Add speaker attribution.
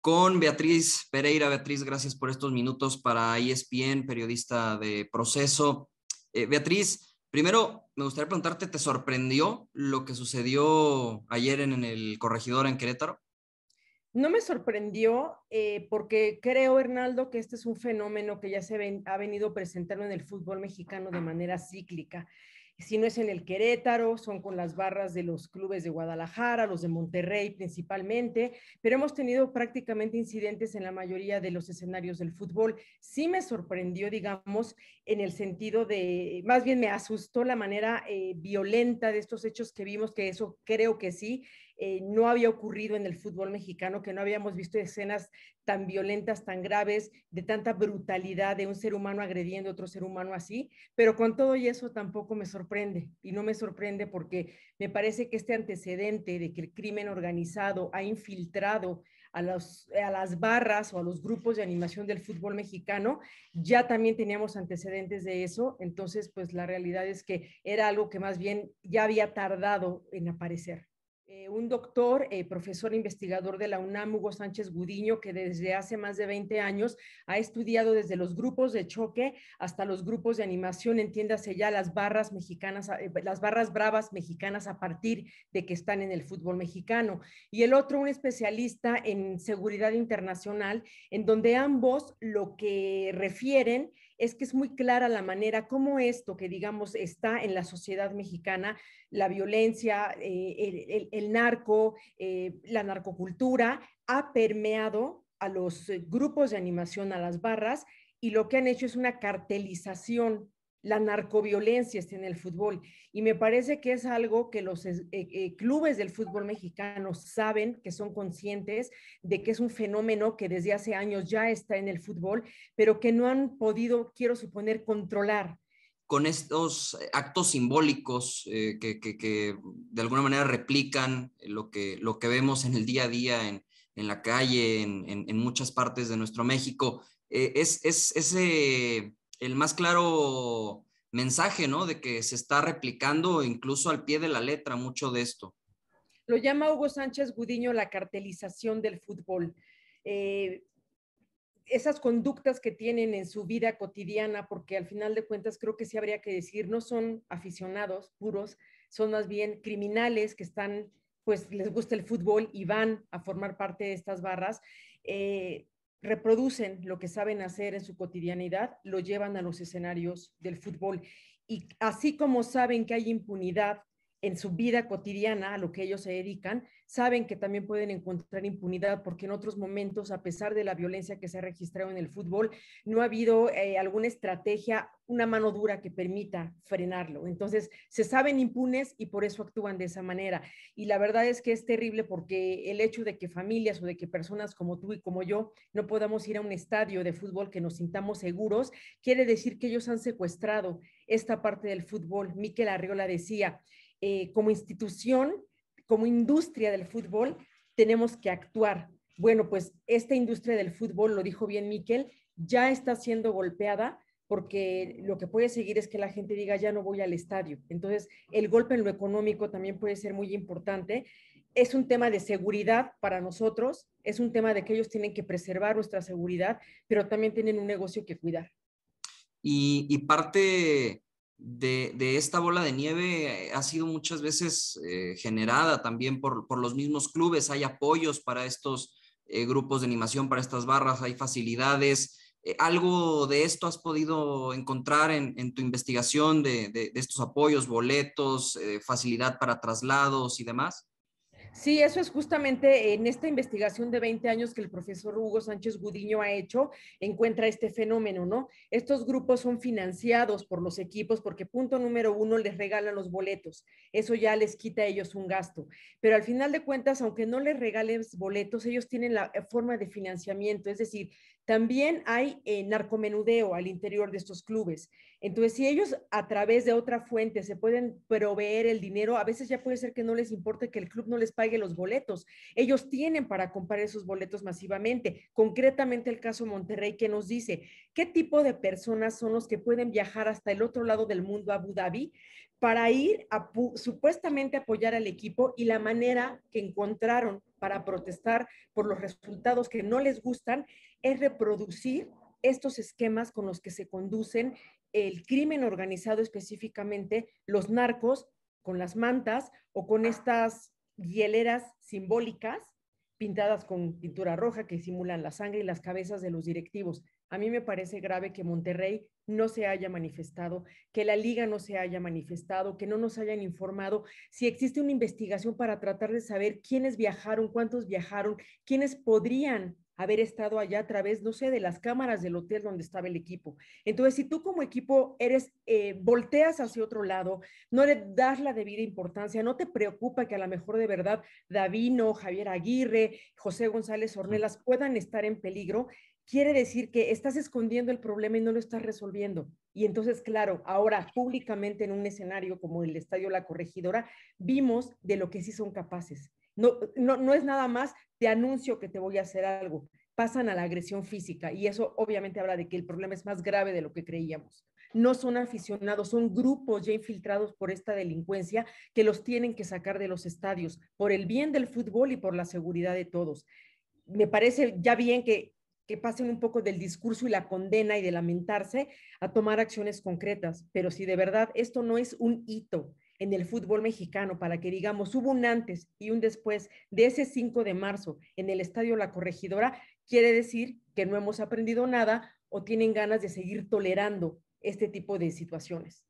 Speaker 1: con Beatriz Pereira. Beatriz, gracias por estos minutos para ESPN, periodista de proceso. Eh, Beatriz, primero me gustaría preguntarte, ¿te sorprendió lo que sucedió ayer en, el corregidor en Querétaro?
Speaker 2: No me sorprendió eh, porque creo, Hernaldo, que este es un fenómeno que ya se ha venido presentando en el fútbol mexicano de manera cíclica si no es en el Querétaro, son con las barras de los clubes de Guadalajara, los de Monterrey principalmente, pero hemos tenido prácticamente incidentes en la mayoría de los escenarios del fútbol. Sí me sorprendió, digamos, en el sentido de, más bien me asustó la manera eh, violenta de estos hechos que vimos, que eso creo que sí eh, no había ocurrido en el fútbol mexicano, que no habíamos visto escenas tan violentas, tan graves, de tanta brutalidad de un ser humano agrediendo a otro ser humano así, pero con todo y eso tampoco me sorprende, y no me sorprende porque me parece que este antecedente de que el crimen organizado ha infiltrado a, a las barras o a los grupos de animación del fútbol mexicano, ya también teníamos antecedentes de eso, entonces pues la realidad es que era algo que más bien ya había tardado en aparecer. Eh, un doctor, eh, profesor investigador de la UNAM, Hugo Sánchez Gudiño, que desde hace más de 20 años ha estudiado desde los grupos de choque hasta los grupos de animación, entiéndase ya las barras mexicanas, eh, las barras bravas mexicanas a partir de que están en el fútbol mexicano. Y el otro, un especialista en seguridad internacional, en donde ambos lo que refieren es que es muy clara la manera como esto que, digamos, está en la sociedad mexicana, la violencia, eh, el, narco, eh, la narcocultura, ha permeado a los eh, grupos de animación, a las barras, y lo que han hecho es una cartelización la narcoviolencia está en el fútbol. Y me parece que es algo que los eh, eh, clubes del fútbol mexicano saben, que son conscientes de que es un fenómeno que desde hace años ya está en el fútbol, pero que no han podido, quiero suponer, controlar.
Speaker 1: Con estos eh, actos simbólicos que, de alguna manera replican lo que, lo que vemos en el día a día, en, la calle, en, muchas partes de nuestro México, es ese el más claro mensaje, ¿no? De que se está replicando incluso al pie de la letra mucho de esto.
Speaker 2: Lo llama Hugo Sánchez Gudiño la cartelización del fútbol. Eh, esas conductas que tienen en su vida cotidiana, porque al final de cuentas creo que sí habría que decir, no son aficionados puros, son más bien criminales que están, pues les gusta el fútbol y van a formar parte de estas barras. Eh, reproducen lo que saben hacer en su cotidianidad, lo llevan a los escenarios del fútbol. Y así como saben que hay impunidad en su vida cotidiana a lo que ellos se dedican, saben que también pueden encontrar impunidad porque en otros momentos, a pesar de la violencia que se ha registrado en el fútbol, no ha habido eh, alguna estrategia, una mano dura que permita frenarlo. Entonces, se saben impunes y por eso actúan de esa manera. Y la verdad es que es terrible porque el hecho de que familias o de que personas como tú y como yo no podamos ir a un estadio de fútbol que nos sintamos seguros, quiere decir que ellos han secuestrado esta parte del fútbol. Miquel Arriola decía, eh, como institución, como industria del fútbol, tenemos que actuar. Bueno, pues esta industria del fútbol, lo dijo bien Miquel, ya está siendo golpeada porque lo que puede seguir es que la gente diga, ya no voy al estadio. Entonces, el golpe en lo económico también puede ser muy importante. Es un tema de seguridad para nosotros, es un tema de que ellos tienen que preservar nuestra seguridad, pero también tienen un negocio que cuidar.
Speaker 1: y parte de, esta bola de nieve eh, ha sido muchas veces eh, generada también por, los mismos clubes. Hay apoyos para estos eh, grupos de animación, para estas barras, hay facilidades. ¿Algo de esto has podido encontrar en, tu investigación de, estos apoyos, boletos, facilidad para traslados y demás?
Speaker 2: Sí, eso es justamente en esta investigación de 20 años que el profesor Hugo Sánchez Gudiño ha hecho, encuentra este fenómeno, ¿no? Estos grupos son financiados por los equipos porque punto número uno les regalan los boletos, eso ya les quita a ellos un gasto, pero al final de cuentas, aunque no les regales boletos, ellos tienen la eh, forma de financiamiento, es decir, también hay eh, narcomenudeo al interior de estos clubes. Entonces, si ellos a través de otra fuente se pueden proveer el dinero, a veces ya puede ser que no les importe que el club no les pague los boletos. Ellos tienen para comprar esos boletos masivamente. Concretamente el caso Monterrey que nos dice, ¿qué tipo de personas son los que pueden viajar hasta el otro lado del mundo, Abu Dhabi, para ir a supuestamente apoyar al equipo y la manera que encontraron para protestar por los resultados que no les gustan, es reproducir estos esquemas con los que se conducen el crimen organizado específicamente, los narcos con las mantas o con estas hieleras simbólicas pintadas con pintura roja que simulan la sangre y las cabezas de los directivos. A mí me parece grave que Monterrey no se haya manifestado, que la liga no se haya manifestado, que no nos hayan informado, si existe una investigación para tratar de saber quiénes viajaron, cuántos viajaron, quiénes podrían haber estado allá a través, no sé, de las cámaras del hotel donde estaba el equipo. Entonces, si tú como equipo eres, eh, volteas hacia otro lado, no le das la debida importancia, no te preocupa que a lo mejor de verdad Davino, Javier Aguirre, José González Ornelas puedan estar en peligro, quiere decir que estás escondiendo el problema y no lo estás resolviendo. Y entonces, claro, ahora públicamente en un escenario como el Estadio La Corregidora, vimos de lo que sí son capaces no, es nada más, te anuncio que te voy a hacer algo, pasan a la agresión física y eso obviamente habla de que el problema es más grave de lo que creíamos. No son aficionados, son grupos ya infiltrados por esta delincuencia que los tienen que sacar de los estadios por el bien del fútbol y por la seguridad de todos. Me parece ya bien que, que pasen un poco del discurso y la condena y de lamentarse a tomar acciones concretas, pero si de verdad esto no es un hito, en el fútbol mexicano para que digamos, hubo un antes y un después de ese 5 de marzo en el Estadio La Corregidora, quiere decir que no hemos aprendido nada o tienen ganas de seguir tolerando este tipo de situaciones.